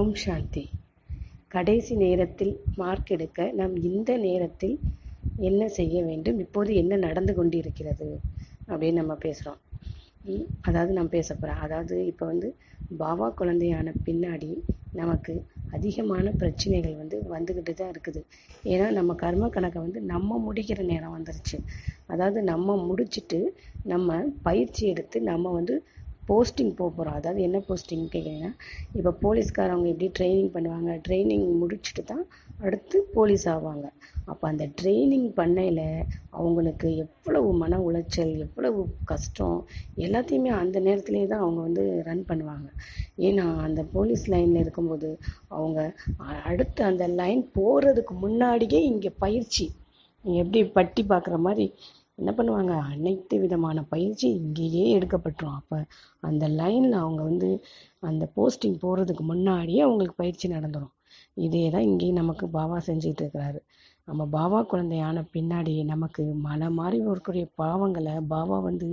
ஓம் சாந்தி கடைசி நேரத்தில் மார்க் எடுக்க நாம் இந்த நேரத்தில் என்ன செய்ய வேண்டும் இப்போது என்ன நடந்து கொண்டு இருக்கிறது அப்படின்னு நம்ம பேசுகிறோம் அதாவது நம்ம பேச போகிறோம் அதாவது இப்போ வந்து பாபா குழந்தையான பின்னாடி நமக்கு அதிகமான பிரச்சனைகள் வந்து வந்துக்கிட்டு தான் இருக்குது ஏன்னா நம்ம கர்ம கணக்கை வந்து நம்ம முடிக்கிற நேரம் வந்துருச்சு அதாவது நம்ம முடிச்சுட்டு நம்ம பயிற்சி எடுத்து நம்ம வந்து போஸ்டிங் போக போகிறோம் அதாவது என்ன போஸ்டிங் கேட்குறீங்கன்னா இப்போ போலீஸ்காரவங்க எப்படி ட்ரைனிங் பண்ணுவாங்க ட்ரைனிங் முடிச்சுட்டு தான் அடுத்து போலீஸ் ஆவாங்க அப்போ அந்த ட்ரைனிங் பண்ணையில் அவங்களுக்கு எவ்வளவு மன உளைச்சல் எவ்வளவு கஷ்டம் எல்லாத்தையுமே அந்த நேரத்துலேயே தான் அவங்க வந்து ரன் பண்ணுவாங்க ஏன்னா அந்த போலீஸ் லைனில் இருக்கும்போது அவங்க அடுத்து அந்த லைன் போகிறதுக்கு முன்னாடியே இங்கே பயிற்சி எப்படி பட்டி பார்க்குற மாதிரி என்ன பண்ணுவாங்க அனைத்து விதமான பயிற்சி இங்கேயே எடுக்கப்பட்டுரும் அப்போ அந்த லைனில் அவங்க வந்து அந்த போஸ்டிங் போகிறதுக்கு முன்னாடியே அவங்களுக்கு பயிற்சி நடந்துடும் இதே தான் இங்கேயும் நமக்கு பாபா செஞ்சுட்டு இருக்கிறாரு நம்ம பாபா குழந்தையான பின்னாடி நமக்கு மன மாறி இருக்கக்கூடிய பாவங்களை பாபா வந்து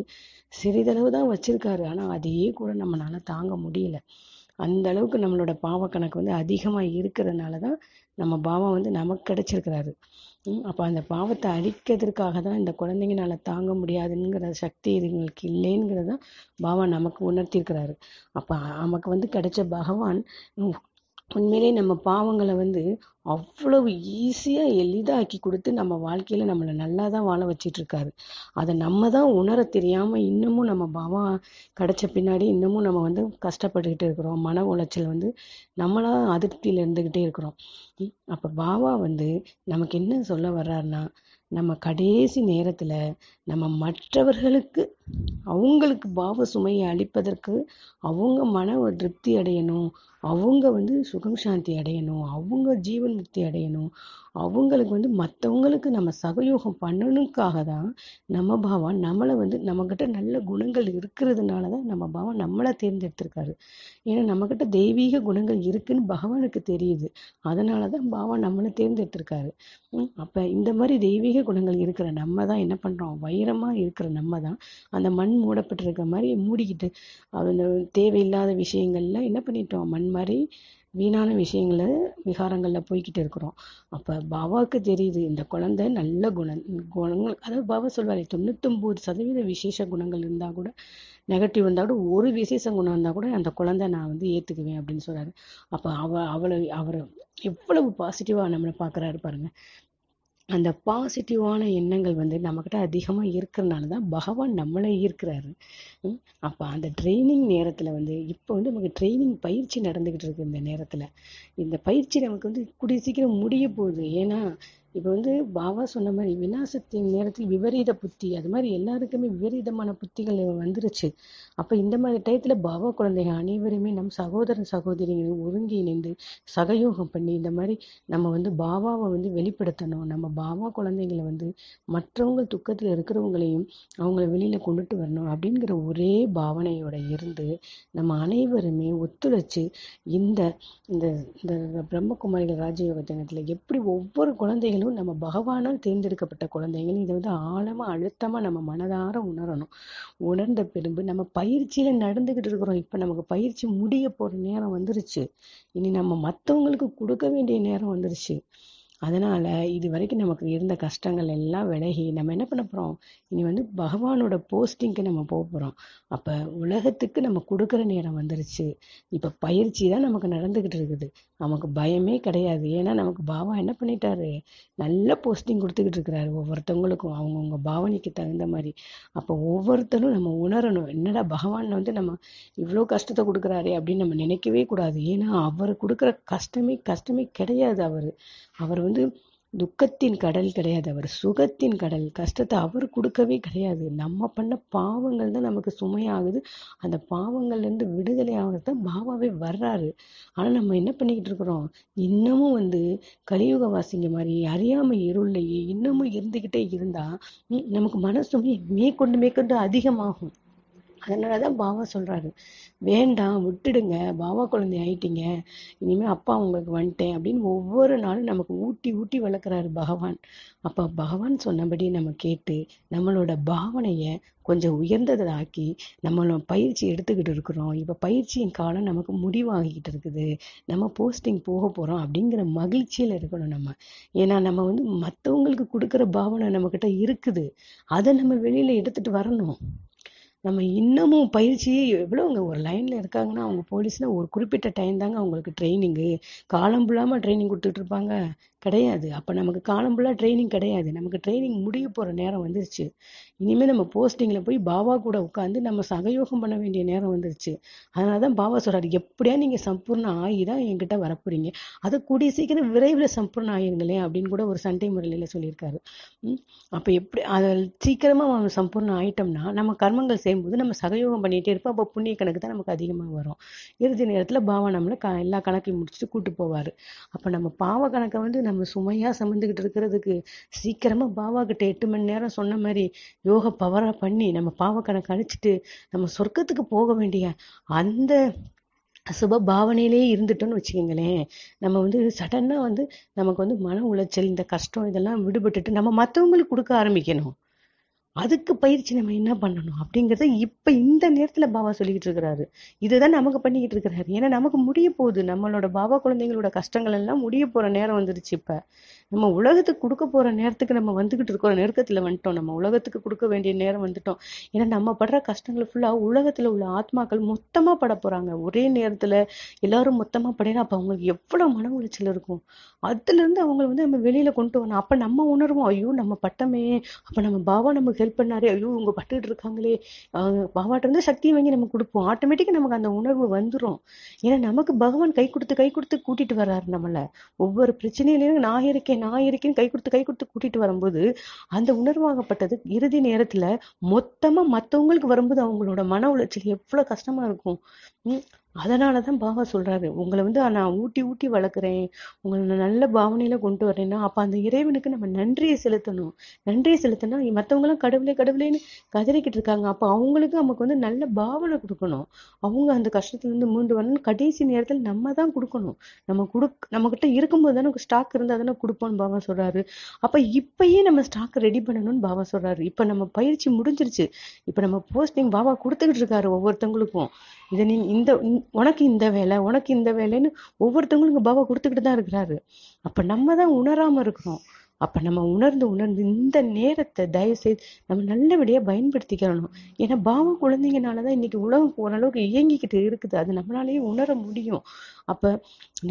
சிறிதளவு தான் வச்சிருக்காரு ஆனால் அதையே கூட நம்மளால தாங்க முடியல அந்த அளவுக்கு நம்மளோட பாவ கணக்கு வந்து அதிகமாக இருக்கிறதுனால தான் நம்ம பாவம் வந்து நமக்கு கிடச்சிருக்கிறாரு அப்போ அந்த பாவத்தை அழிக்கிறதுக்காக தான் இந்த குழந்தைங்கனால தாங்க முடியாதுங்கிற சக்தி இதுங்களுக்கு இல்லைங்கிறத பாவா நமக்கு உணர்த்தியிருக்கிறாரு அப்போ நமக்கு வந்து கிடைச்ச பகவான் உண்மையிலே நம்ம பாவங்களை வந்து அவ்வளவு ஈஸியாக எளிதாக்கி கொடுத்து நம்ம வாழ்க்கையில் நம்மளை நல்லா தான் வாழ இருக்காரு அதை நம்ம தான் உணர தெரியாமல் இன்னமும் நம்ம பவா கிடச்ச பின்னாடி இன்னமும் நம்ம வந்து கஷ்டப்பட்டுக்கிட்டு இருக்கிறோம் மன உளைச்சல் வந்து நம்மளாக அதிருப்தியில் இருந்துக்கிட்டே இருக்கிறோம் அப்போ பாவா வந்து நமக்கு என்ன சொல்ல வர்றாருன்னா நம்ம கடைசி நேரத்தில் நம்ம மற்றவர்களுக்கு அவங்களுக்கு பாவ சுமையை அளிப்பதற்கு அவங்க மன திருப்தி அடையணும் அவங்க வந்து சுகம் சாந்தி அடையணும் அவங்க ஜீவன் முக்தி அடையணும் அவங்களுக்கு வந்து மற்றவங்களுக்கு நம்ம சகயோகம் பண்ணணுக்காக தான் நம்ம பாவம் நம்மளை வந்து நம்மக்கிட்ட நல்ல குணங்கள் இருக்கிறதுனால தான் நம்ம பாவம் நம்மளை தேர்ந்தெடுத்திருக்காரு ஏன்னா நம்மக்கிட்ட தெய்வீக குணங்கள் இருக்குன்னு பகவானுக்கு தெரியுது அதனால தான் பாவம் நம்மளை தேர்ந்தெடுத்திருக்காரு அப்போ இந்த மாதிரி தெய்வீக குணங்கள் இருக்கிற நம்ம தான் என்ன பண்ணுறோம் வைரமாக இருக்கிற நம்ம தான் அந்த மண் மூடப்பட்டிருக்க மாதிரி மூடிக்கிட்டு அந்த தேவையில்லாத விஷயங்கள்லாம் என்ன பண்ணிட்டோம் மண் மாதிரி வீணான விஷயங்கள விகாரங்களில் போய்கிட்டு இருக்கிறோம் அப்போ பாபாவுக்கு தெரியுது இந்த குழந்தை நல்ல குணம் குணங்கள் அதாவது பாபா சொல்வாரு தொண்ணூத்தொம்பது சதவீத விசேஷ குணங்கள் இருந்தால் கூட நெகட்டிவ் இருந்தால் கூட ஒரு விசேஷ குணம் இருந்தால் கூட அந்த குழந்தை நான் வந்து ஏற்றுக்குவேன் அப்படின்னு சொல்கிறாரு அப்போ அவ அவளை அவர் எவ்வளவு பாசிட்டிவாக நம்மளை பார்க்குறாரு பாருங்கள் அந்த பாசிட்டிவான எண்ணங்கள் வந்து நம்மக்கிட்ட அதிகமாக இருக்கிறனால தான் பகவான் நம்மளை ஈர்க்கிறாரு அப்போ அந்த ட்ரைனிங் நேரத்தில் வந்து இப்போ வந்து நமக்கு ட்ரைனிங் பயிற்சி நடந்துக்கிட்டு இருக்கு இந்த நேரத்தில் இந்த பயிற்சி நமக்கு வந்து கூடிய சீக்கிரம் முடிய போகுது ஏன்னா இப்போ வந்து பாபா சொன்ன மாதிரி விநாசத்தின் நேரத்தில் விபரீத புத்தி அது மாதிரி எல்லாருக்குமே விபரீதமான புத்திகள் வந்துருச்சு அப்போ இந்த மாதிரி டயத்தில் பாபா குழந்தைகள் அனைவருமே நம் சகோதரன் சகோதரிகளை இணைந்து சகயோகம் பண்ணி இந்த மாதிரி நம்ம வந்து பாபாவை வந்து வெளிப்படுத்தணும் நம்ம பாபா குழந்தைங்களை வந்து மற்றவங்க துக்கத்தில் இருக்கிறவங்களையும் அவங்கள வெளியில் கொண்டுட்டு வரணும் அப்படிங்கிற ஒரே பாவனையோட இருந்து நம்ம அனைவருமே ஒத்துழைச்சு இந்த இந்த பிரம்மகுமாரிகள் ராஜயோக தினத்தில் எப்படி ஒவ்வொரு குழந்தைகள் மேலும் நம்ம பகவானால் தேர்ந்தெடுக்கப்பட்ட குழந்தைகள் இதை வந்து ஆழமாக அழுத்தமாக நம்ம மனதார உணரணும் உணர்ந்த பெரும்பு நம்ம பயிற்சியில் நடந்துக்கிட்டு இருக்கிறோம் இப்போ நமக்கு பயிற்சி முடிய போகிற நேரம் வந்துருச்சு இனி நம்ம மற்றவங்களுக்கு கொடுக்க வேண்டிய நேரம் வந்துருச்சு அதனால் இது வரைக்கும் நமக்கு இருந்த கஷ்டங்கள் எல்லாம் விலகி நம்ம என்ன பண்ண போகிறோம் இனி வந்து பகவானோட போஸ்டிங்க்கு நம்ம போக போகிறோம் அப்போ உலகத்துக்கு நம்ம கொடுக்குற நேரம் வந்துருச்சு இப்போ பயிற்சி தான் நமக்கு நடந்துக்கிட்டு இருக்குது நமக்கு பயமே கிடையாது ஏன்னா நமக்கு பாவா என்ன பண்ணிட்டாரு நல்ல போஸ்டிங் கொடுத்துக்கிட்டு இருக்கிறாரு ஒவ்வொருத்தவங்களுக்கும் அவங்கவுங்க பாவனைக்கு தகுந்த மாதிரி அப்போ ஒவ்வொருத்தரும் நம்ம உணரணும் என்னடா பகவான் வந்து நம்ம இவ்வளோ கஷ்டத்தை கொடுக்குறாரு அப்படின்னு நம்ம நினைக்கவே கூடாது ஏன்னா அவர் கொடுக்குற கஷ்டமே கஷ்டமே கிடையாது அவர் அவர் வந்து துக்கத்தின் கடல் கிடையாது அவர் சுகத்தின் கடல் கஷ்டத்தை அவர் கொடுக்கவே கிடையாது நம்ம பண்ண பாவங்கள் தான் நமக்கு சுமையாகுது அந்த பாவங்கள்லேருந்து விடுதலை ஆகிறது தான் பாபாவே வர்றாரு ஆனால் நம்ம என்ன பண்ணிக்கிட்டு இருக்கிறோம் இன்னமும் வந்து கலியுக வாசிங்க மாதிரி அறியாமல் இருளையே இன்னமும் இருந்துக்கிட்டே இருந்தால் நமக்கு மனசுமே மேற்கொண்டு மேற்கொண்டு அதிகமாகும் அதனால தான் பாபா சொல்கிறாரு வேண்டாம் விட்டுடுங்க பாபா குழந்தை ஆயிட்டீங்க இனிமேல் அப்பா உங்களுக்கு வந்துட்டேன் அப்படின்னு ஒவ்வொரு நாளும் நமக்கு ஊட்டி ஊட்டி வளர்க்குறாரு பகவான் அப்போ பகவான் சொன்னபடி நம்ம கேட்டு நம்மளோட பாவனையை கொஞ்சம் உயர்ந்ததாக்கி ஆக்கி பயிற்சி எடுத்துக்கிட்டு இருக்கிறோம் இப்போ பயிற்சியின் காலம் நமக்கு முடிவாகிக்கிட்டு இருக்குது நம்ம போஸ்டிங் போக போகிறோம் அப்படிங்கிற மகிழ்ச்சியில் இருக்கணும் நம்ம ஏன்னா நம்ம வந்து மற்றவங்களுக்கு கொடுக்குற பாவனை நம்மக்கிட்ட இருக்குது அதை நம்ம வெளியில் எடுத்துகிட்டு வரணும் நம்ம இன்னமும் பயிற்சியே எவ்வளோங்க ஒரு லைனில் இருக்காங்கன்னா அவங்க போலீஸ்னால் ஒரு குறிப்பிட்ட டைம் தாங்க அவங்களுக்கு ட்ரைனிங்கு காலம் ஃபுல்லாமல் ட்ரைனிங் கொடுத்துட்ருப்பாங்க இருப்பாங்க கிடையாது அப்போ நமக்கு காலம் ஃபுல்லாக ட்ரைனிங் கிடையாது நமக்கு ட்ரைனிங் முடிய போகிற நேரம் வந்துருச்சு இனிமேல் நம்ம போஸ்டிங்கில் போய் பாபா கூட உட்காந்து நம்ம சகயோகம் பண்ண வேண்டிய நேரம் வந்துருச்சு அதனால தான் பாபா சொல்கிறாரு எப்படியா நீங்கள் சம்பூர்ண ஆகி தான் என்கிட்ட வரப்போறீங்க அதை கூடிய சீக்கிரம் விரைவில் சம்பூர்ண ஆகிருங்களேன் அப்படின்னு கூட ஒரு சண்டை முறையில் சொல்லியிருக்காரு அப்போ எப்படி அதை சீக்கிரமாக சம்பூர்ணம் ஆகிட்டோம்னா நம்ம கர்மங்கள் செய்யும்போது நம்ம சகயோகம் பண்ணிகிட்டே இருப்போம் அப்போ புண்ணிய கணக்கு தான் நமக்கு அதிகமாக வரும் இறுதி நேரத்தில் பாவா நம்மளை க எல்லா கணக்கையும் முடிச்சுட்டு கூட்டு போவார் அப்போ நம்ம பாவ கணக்கை வந்து நம்ம சுமையாக சுமந்துக்கிட்டு இருக்கிறதுக்கு சீக்கிரமாக கிட்ட எட்டு மணி நேரம் சொன்ன மாதிரி யோக பவராக பண்ணி நம்ம பாவ கணக்கு அழிச்சிட்டு நம்ம சொர்க்கத்துக்கு போக வேண்டிய அந்த சுப பாவனையிலே இருந்துட்டோம்னு வச்சுக்கோங்களேன் நம்ம வந்து சடனாக வந்து நமக்கு வந்து மன உளைச்சல் இந்த கஷ்டம் இதெல்லாம் விடுபட்டுட்டு நம்ம மற்றவங்களுக்கு கொடுக்க ஆரம்பிக்கணும் அதுக்கு பயிற்சி நம்ம என்ன பண்ணணும் அப்படிங்கிறத இப்ப இந்த நேரத்துல பாபா சொல்லிக்கிட்டு இருக்கிறாரு இதுதான் நமக்கு பண்ணிக்கிட்டு இருக்கிறாரு ஏன்னா நமக்கு முடிய போகுது நம்மளோட பாபா குழந்தைங்களோட கஷ்டங்கள் எல்லாம் முடிய போற நேரம் வந்துருச்சு இப்ப நம்ம உலகத்துக்கு கொடுக்க போகிற நேரத்துக்கு நம்ம வந்துக்கிட்டு இருக்கிற நெருக்கத்தில் வந்துட்டோம் நம்ம உலகத்துக்கு கொடுக்க வேண்டிய நேரம் வந்துட்டோம் ஏன்னா நம்ம படுற கஷ்டங்களை ஃபுல்லாக உலகத்தில் உள்ள ஆத்மாக்கள் மொத்தமாக பட போகிறாங்க ஒரே நேரத்தில் எல்லாரும் மொத்தமாக படையினா அப்போ அவங்களுக்கு எவ்வளோ மன உளைச்சல் இருக்கும் அதுல இருந்து அவங்கள வந்து நம்ம வெளியில் கொண்டு வரணும் அப்போ நம்ம உணர்வோம் ஐயோ நம்ம பட்டமே அப்போ நம்ம பாபா நமக்கு ஹெல்ப் பண்ணாரே ஐயோ உங்க பட்டுட்டு இருக்காங்களே இருந்து சக்தியை வாங்கி நம்ம கொடுப்போம் ஆட்டோமேட்டிக்காக நமக்கு அந்த உணர்வு வந்துடும் ஏன்னா நமக்கு பகவான் கை கொடுத்து கை கொடுத்து கூட்டிகிட்டு வர்றாரு நம்மளை ஒவ்வொரு பிரச்சனையிலையும் நான் இருக்கேன் நான் இருக்கேன்னு கை கொடுத்து கை கொடுத்து கூட்டிட்டு வரும்போது அந்த உணர்வாகப்பட்டது இறுதி நேரத்துல மொத்தமா மத்தவங்களுக்கு வரும்போது அவங்களோட மன உளைச்சல் எவ்வளவு கஷ்டமா இருக்கும் அதனால தான் பாபா சொல்கிறாரு உங்களை வந்து நான் ஊட்டி ஊட்டி வளர்க்குறேன் உங்களை நல்ல பாவனையில் கொண்டு வரேன்னா அப்போ அந்த இறைவனுக்கு நம்ம நன்றியை செலுத்தணும் நன்றியை செலுத்தினா மற்றவங்களாம் கடவுளே கடவுளேன்னு கதறிக்கிட்டு இருக்காங்க அப்போ அவங்களுக்கு நமக்கு வந்து நல்ல பாவனை கொடுக்கணும் அவங்க அந்த கஷ்டத்துலேருந்து மூண்டு வரணும்னு கடைசி நேரத்தில் நம்ம தான் கொடுக்கணும் நம்ம கொடுக் நம்மக்கிட்ட இருக்கும்போது தானே ஸ்டாக் இருந்தால் தானே கொடுப்போம்னு பாபா சொல்கிறாரு அப்போ இப்பயே நம்ம ஸ்டாக் ரெடி பண்ணணும்னு பாபா சொல்கிறாரு இப்போ நம்ம பயிற்சி முடிஞ்சிருச்சு இப்போ நம்ம போஸ்டிங் பாபா கொடுத்துக்கிட்டு இருக்காரு ஒவ்வொருத்தவங்களுக்கும் இதை நீ இந்த உனக்கு இந்த வேலை உனக்கு இந்த வேலைன்னு ஒவ்வொருத்தவங்களும் பாபா கொடுத்துக்கிட்டு தான் இருக்கிறாரு அப்போ நம்ம தான் உணராமல் இருக்கிறோம் அப்போ நம்ம உணர்ந்து உணர்ந்து இந்த நேரத்தை தயவுசெய்து நம்ம நல்லபடியாக பயன்படுத்திக்கிறணும் ஏன்னா பாவம் குழந்தைங்கனால தான் இன்றைக்கி உலகம் ஓரளவுக்கு இயங்கிக்கிட்டு இருக்குது அது நம்மளாலேயே உணர முடியும் அப்போ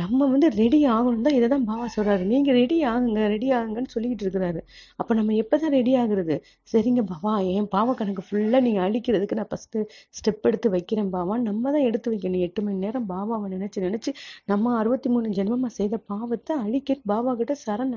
நம்ம வந்து ரெடி ஆகணும் தான் இதை தான் பாவா சொல்கிறாரு நீங்கள் ரெடி ஆகுங்க ரெடி ஆகுங்கன்னு சொல்லிக்கிட்டு இருக்கிறாரு அப்போ நம்ம எப்போ தான் ரெடி ஆகுறது சரிங்க பாவா என் பாவ கணக்கு ஃபுல்லாக நீங்கள் அழிக்கிறதுக்கு நான் ஃபஸ்ட்டு ஸ்டெப் எடுத்து வைக்கிறேன் பாவா நம்ம தான் எடுத்து வைக்கணும் எட்டு மணி நேரம் பாபாவை நினச்சி நினச்சி நம்ம அறுபத்தி மூணு ஜென்மமாக செய்த பாவத்தை அழிக்க பாபா கிட்ட சரண்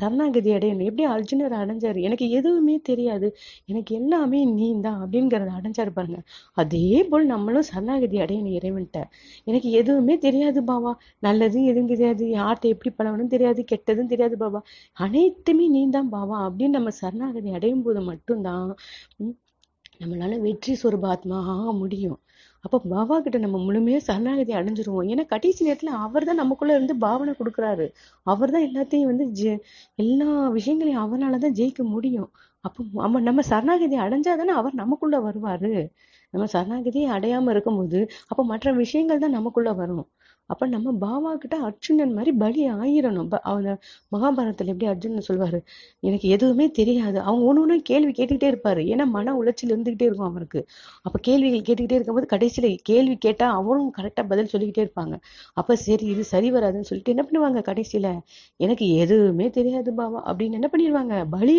சரண் சரணாகதி அடையணும் எப்படி அர்ஜுனர் அடைஞ்சார் எனக்கு எதுவுமே தெரியாது எனக்கு எல்லாமே நீ தான் அப்படிங்கிறத அடைஞ்சார் பாருங்க அதே போல் நம்மளும் சரணாகதி அடையணும் இறைவன்ட்ட எனக்கு எதுவுமே தெரியாது பாவா நல்லதும் எதுவும் தெரியாது யார்கிட்ட எப்படி பழகணும் தெரியாது கெட்டதும் தெரியாது பாபா அனைத்துமே நீ தான் பாவா அப்படின்னு நம்ம சரணாகதி அடையும் போது மட்டும்தான் நம்மளால வெற்றி சொருபாத்மா ஆக முடியும் அப்போ பாபா கிட்ட நம்ம முழுமையாக சரணாகதி அடைஞ்சிருவோம் ஏன்னா கடைசி நேரத்தில் அவர் தான் நமக்குள்ள இருந்து பாவனை கொடுக்குறாரு அவர் தான் எல்லாத்தையும் வந்து ஜெ எல்லா விஷயங்களையும் அவரால் தான் ஜெயிக்க முடியும் அப்போ நம்ம நம்ம சரணாகதி அடைஞ்சாதானே அவர் நமக்குள்ள வருவாரு நம்ம சரணாகதியை அடையாம இருக்கும்போது அப்போ மற்ற விஷயங்கள் தான் நமக்குள்ள வரும் அப்போ நம்ம பாபா கிட்ட அர்ஜுனன் மாதிரி பலி ஆயிரணும் அவன் மகாபாரதத்தில் எப்படி அர்ஜுனன் சொல்வாரு எனக்கு எதுவுமே தெரியாது அவங்க ஒன்று ஒன்று கேள்வி கேட்டுக்கிட்டே இருப்பார் ஏன்னா மன உளைச்சல் இருந்துக்கிட்டே இருக்கும் அவருக்கு அப்போ கேள்விகள் கேட்டுக்கிட்டே இருக்கும்போது கடைசியில் கேள்வி கேட்டால் அவரும் கரெக்டாக பதில் சொல்லிக்கிட்டே இருப்பாங்க அப்போ சரி இது சரி வராதுன்னு சொல்லிட்டு என்ன பண்ணுவாங்க கடைசியில் எனக்கு எதுவுமே தெரியாது பாபா அப்படின்னு என்ன பண்ணிடுவாங்க பலி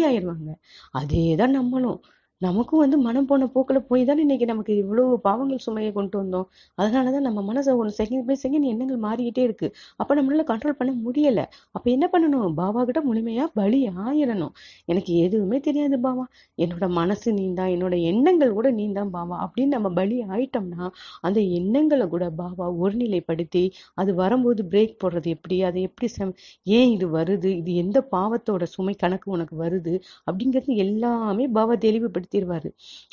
அதே தான் நம்மளும் நமக்கும் வந்து மனம் போன போக்கில் போய் தான் இன்னைக்கு நமக்கு இவ்வளவு பாவங்கள் சுமையை கொண்டு வந்தோம் அதனால தான் நம்ம மனசை ஒன்று செகண்ட் பை செகண்ட் எண்ணங்கள் மாறிக்கிட்டே இருக்கு அப்போ நம்மளால கண்ட்ரோல் பண்ண முடியலை அப்போ என்ன பண்ணணும் பாபா கிட்ட முழுமையா பலி ஆயிடணும் எனக்கு எதுவுமே தெரியாது பாபா என்னோட மனசு நீந்தான் என்னோட எண்ணங்கள் கூட நீந்தான் பாபா அப்படின்னு நம்ம பலி ஆயிட்டோம்னா அந்த எண்ணங்களை கூட பாபா ஒருநிலைப்படுத்தி அது வரும்போது பிரேக் போடுறது எப்படி அது எப்படி ஏன் இது வருது இது எந்த பாவத்தோட சுமை கணக்கு உனக்கு வருது அப்படிங்கிறது எல்லாமே பாபா தெளிவுபடுத்தி நிறுத்திடுவாரு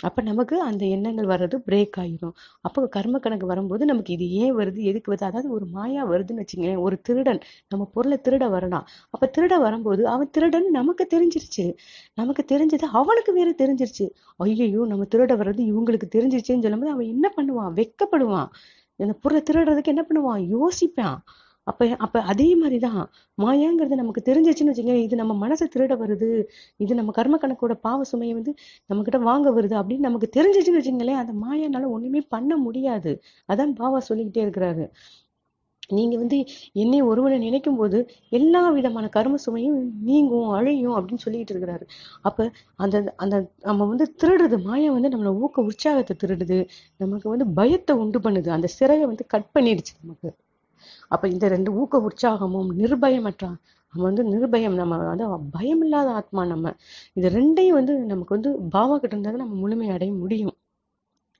அப்போ நமக்கு அந்த எண்ணங்கள் வர்றது பிரேக் ஆகிடும் அப்போ கர்ம கணக்கு வரும்போது நமக்கு இது ஏன் வருது எதுக்கு வருது அதாவது ஒரு மாயா வருதுன்னு வச்சுங்களேன் ஒரு திருடன் நம்ம பொருளை திருட வரலாம் அப்போ திருட வரும்போது அவன் திருடன் நமக்கு தெரிஞ்சிருச்சு நமக்கு தெரிஞ்சது அவனுக்கு வேற தெரிஞ்சிருச்சு ஐயையோ நம்ம திருட வர்றது இவங்களுக்கு தெரிஞ்சிருச்சுன்னு சொல்லும்போது அவன் என்ன பண்ணுவான் வெக்கப்படுவான் அந்த பொருளை திருடுறதுக்கு என்ன பண்ணுவான் யோசிப்பான் அப்போ அப்போ அதே மாதிரி தான் மாயாங்கிறது நமக்கு தெரிஞ்சிச்சுன்னு வச்சுங்க இது நம்ம மனசை திருட வருது இது நம்ம கர்ம கணக்கோட பாவ சுமையை வந்து நம்மக்கிட்ட வாங்க வருது அப்படின்னு நமக்கு தெரிஞ்சிச்சுன்னு வச்சுங்களேன் அந்த மாயானால ஒன்றுமே பண்ண முடியாது அதான் பாவா சொல்லிக்கிட்டே இருக்கிறாரு நீங்கள் வந்து என்னை ஒருவனை நினைக்கும் போது எல்லா விதமான கரும சுமையும் நீங்கும் அழையும் அப்படின்னு சொல்லிட்டு இருக்கிறாரு அப்போ அந்த அந்த நம்ம வந்து திருடுறது மாயா வந்து நம்மளை ஊக்க உற்சாகத்தை திருடுது நமக்கு வந்து பயத்தை உண்டு பண்ணுது அந்த சிறையை வந்து கட் பண்ணிடுச்சு நமக்கு அப்போ இந்த ரெண்டு ஊக்க உற்சாகமும் நிர்பயமற்ற நம்ம வந்து நிர்பயம் நம்ம வந்து பயம் இல்லாத ஆத்மா நம்ம இது ரெண்டையும் வந்து நமக்கு வந்து பாவா கிட்ட இருந்தால் நம்ம முழுமையடைய அடைய முடியும்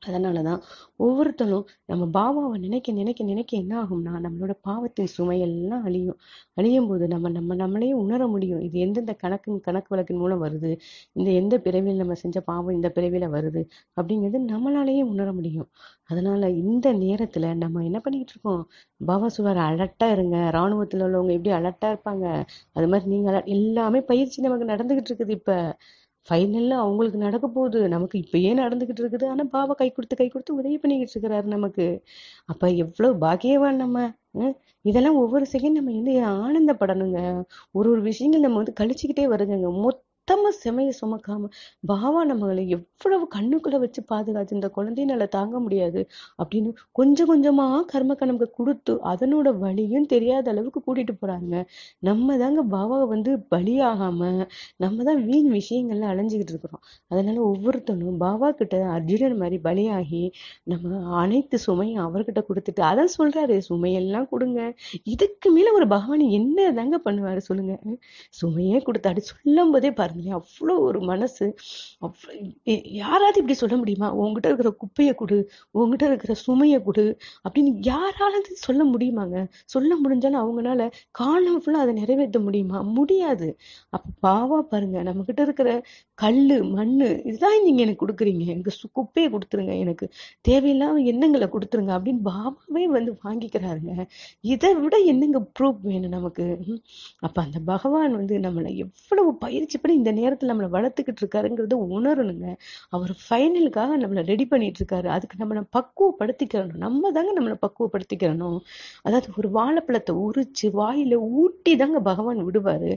அதனால தான் ஒவ்வொருத்தரும் நம்ம பாபாவை நினைக்க நினைக்க நினைக்க என்ன ஆகும்னா நம்மளோட பாவத்தின் சுமையெல்லாம் அழியும் அழியும் போது நம்ம நம்ம நம்மளே உணர முடியும் இது எந்தெந்த கணக்கு கணக்கு வழக்கின் மூலம் வருது இந்த எந்த பிறவியில் நம்ம செஞ்ச பாவம் இந்த பிறவியில் வருது அப்படிங்கிறது நம்மளாலேயே உணர முடியும் அதனால இந்த நேரத்தில் நம்ம என்ன பண்ணிக்கிட்டு இருக்கோம் பாபா சுவர் அலர்ட்டாக இருங்க ராணுவத்தில் உள்ளவங்க எப்படி அலர்ட்டாக இருப்பாங்க அது மாதிரி நீங்கள் எல்லாமே பயிற்சி நமக்கு நடந்துக்கிட்டு இருக்குது இப்போ ஃபைனலில் அவங்களுக்கு நடக்க போகுது நமக்கு இப்போயே நடந்துக்கிட்டு இருக்குது ஆனால் பாபா கை கொடுத்து கை கொடுத்து உதவி பண்ணிக்கிட்டு இருக்கிறாரு நமக்கு அப்போ எவ்வளோ பாக்கியவான் நம்ம இதெல்லாம் ஒவ்வொரு செகண்ட் நம்ம வந்து ஆனந்தப்படணுங்க ஒரு ஒரு விஷயங்கள் நம்ம வந்து கழிச்சுக்கிட்டே வருதுங்க மொத்த சுத்தமா சுமையை சுமக்காம பாவா நம்மளை எவ்வளவு கண்ணுக்குள்ள வச்சு பாதுகாத்து இந்த குழந்தையினால தாங்க முடியாது அப்படின்னு கொஞ்சம் கொஞ்சமா கர்ம நமக்கு கொடுத்து அதனோட வழியும் தெரியாத அளவுக்கு கூட்டிட்டு போறாங்க நம்ம தாங்க பாவாவை வந்து பலியாகாம நம்ம தான் வீண் விஷயங்கள்ல அலைஞ்சுக்கிட்டு இருக்கிறோம் அதனால ஒவ்வொருத்தனும் பாவா கிட்ட அர்ஜுனன் மாதிரி பலியாகி நம்ம அனைத்து சுமையும் அவர்கிட்ட கொடுத்துட்டு அதான் சொல்றாரு சுமையெல்லாம் கொடுங்க இதுக்கு மேல ஒரு பகவான் என்ன தாங்க பண்ணுவாரு சொல்லுங்க சுமையே கொடுத்தாடி சொல்லும் போதே பாருங்க பண்ணி அவ்வளோ ஒரு மனசு யாராவது இப்படி சொல்ல முடியுமா உங்ககிட்ட இருக்கிற குப்பையை கொடு உங்ககிட்ட இருக்கிற சுமையை கொடு அப்படின்னு யாராவது சொல்ல முடியுமாங்க சொல்ல முடிஞ்சாலும் அவங்களால காலம் ஃபுல்லாக அதை நிறைவேற்ற முடியுமா முடியாது அப்போ பாவா பாருங்க கிட்ட இருக்கிற கல் மண் இதுதான் நீங்கள் எனக்கு கொடுக்குறீங்க எனக்கு குப்பையை கொடுத்துருங்க எனக்கு தேவையில்லாம எண்ணங்களை கொடுத்துருங்க அப்படின்னு பாபாவே வந்து வாங்கிக்கிறாருங்க இதை விட என்னங்க ப்ரூஃப் வேணும் நமக்கு அப்போ அந்த பகவான் வந்து நம்மளை எவ்வளவு பயிற்சி பண்ணி இந்த இந்த நேரத்தில் நம்மளை வளர்த்துக்கிட்டு இருக்காருங்கிறத உணரணுங்க அவர் ஃபைனலுக்காக நம்மளை ரெடி பண்ணிட்டு இருக்காரு அதுக்கு நம்மளை பக்குவப்படுத்திக்கிறணும் நம்ம தாங்க நம்மளை பக்குவப்படுத்திக்கிறணும் அதாவது ஒரு வாழைப்பழத்தை உரிச்சு வாயில ஊட்டி தாங்க பகவான் விடுவாரு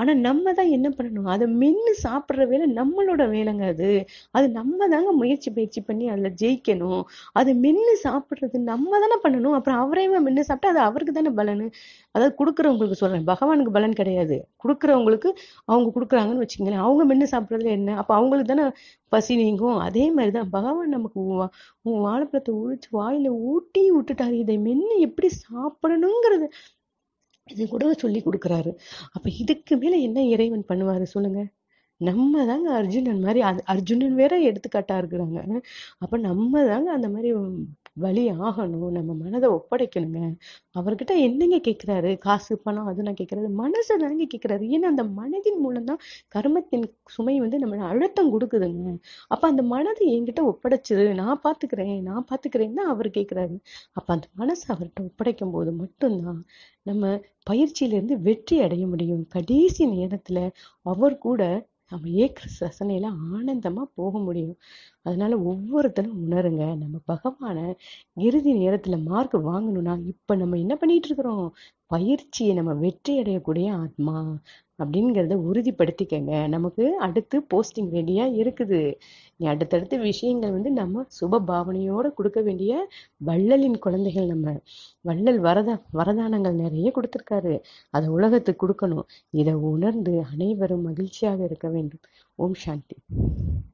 ஆனா நம்ம தான் என்ன பண்ணணும் அதை மென்று சாப்பிட்ற வேலை நம்மளோட வேலைங்க அது அது நம்ம தாங்க முயற்சி பயிற்சி பண்ணி அதில் ஜெயிக்கணும் அது மென்று சாப்பிட்றது நம்ம தானே பண்ணணும் அப்புறம் அவரையும் மென்று சாப்பிட்டா அது அவருக்கு தானே பலனு அதாவது கொடுக்குறவங்களுக்கு சொல்றேன் பகவானுக்கு பலன் கிடையாது கொடுக்குறவங்களுக்கு அவங்க கொடுக்குறாங்கன்னு வச்சு வச்சுங்களேன் அவங்க மென்று சாப்பிட்றதுல என்ன அப்போ அவங்களுக்கு தானே பசி நீங்கும் அதே மாதிரி தான் பகவான் நமக்கு உன் வாழைப்பழத்தை உழிச்சு வாயில ஊட்டி விட்டுட்டாரு இதை மென்று எப்படி சாப்பிடணுங்கிறது இது கூட சொல்லி கொடுக்குறாரு அப்போ இதுக்கு மேலே என்ன இறைவன் பண்ணுவார் சொல்லுங்கள் நம்ம தாங்க அர்ஜுனன் மாதிரி அர்ஜுனன் வேற எடுத்துக்காட்டாக இருக்கிறாங்க அப்போ நம்ம தாங்க அந்த மாதிரி வழி ஆகணும் நம்ம மனதை ஒப்படைக்கணுங்க அவர்கிட்ட என்னங்க கேட்குறாரு காசு பணம் அது நான் கேட்குறாரு மனசை தாங்க கேட்குறாரு ஏன்னா அந்த மனதின் மூலம்தான் கர்மத்தின் சுமை வந்து நம்மளை அழுத்தம் கொடுக்குதுங்க அப்போ அந்த மனது என்கிட்ட ஒப்படைச்சது நான் பாத்துக்கிறேன் நான் பார்த்துக்கிறேன்னு அவர் கேட்கிறாரு அப்போ அந்த மனசை அவர்கிட்ட ஒப்படைக்கும் போது மட்டும்தான் நம்ம பயிற்சியிலேருந்து வெற்றி அடைய முடியும் கடைசி நேரத்தில் அவர் கூட நம்ம ஏக்கர் ரசனையில் ஆனந்தமாக போக முடியும் அதனால ஒவ்வொருத்தரும் உணருங்க நம்ம பகவான இறுதி நேரத்தில் மார்க் வாங்கணும்னா இப்போ நம்ம என்ன பண்ணிட்டு இருக்கிறோம் பயிற்சியை நம்ம வெற்றி அடையக்கூடிய ஆத்மா அப்படிங்கிறத உறுதிப்படுத்திக்கங்க நமக்கு அடுத்து போஸ்டிங் ரெடியாக இருக்குது நீ அடுத்தடுத்த விஷயங்கள் வந்து நம்ம சுப பாவனையோட கொடுக்க வேண்டிய வள்ளலின் குழந்தைகள் நம்ம வள்ளல் வரத வரதானங்கள் நிறைய கொடுத்துருக்காரு அதை உலகத்துக்கு கொடுக்கணும் இதை உணர்ந்து அனைவரும் மகிழ்ச்சியாக இருக்க வேண்டும் ஓம் சாந்தி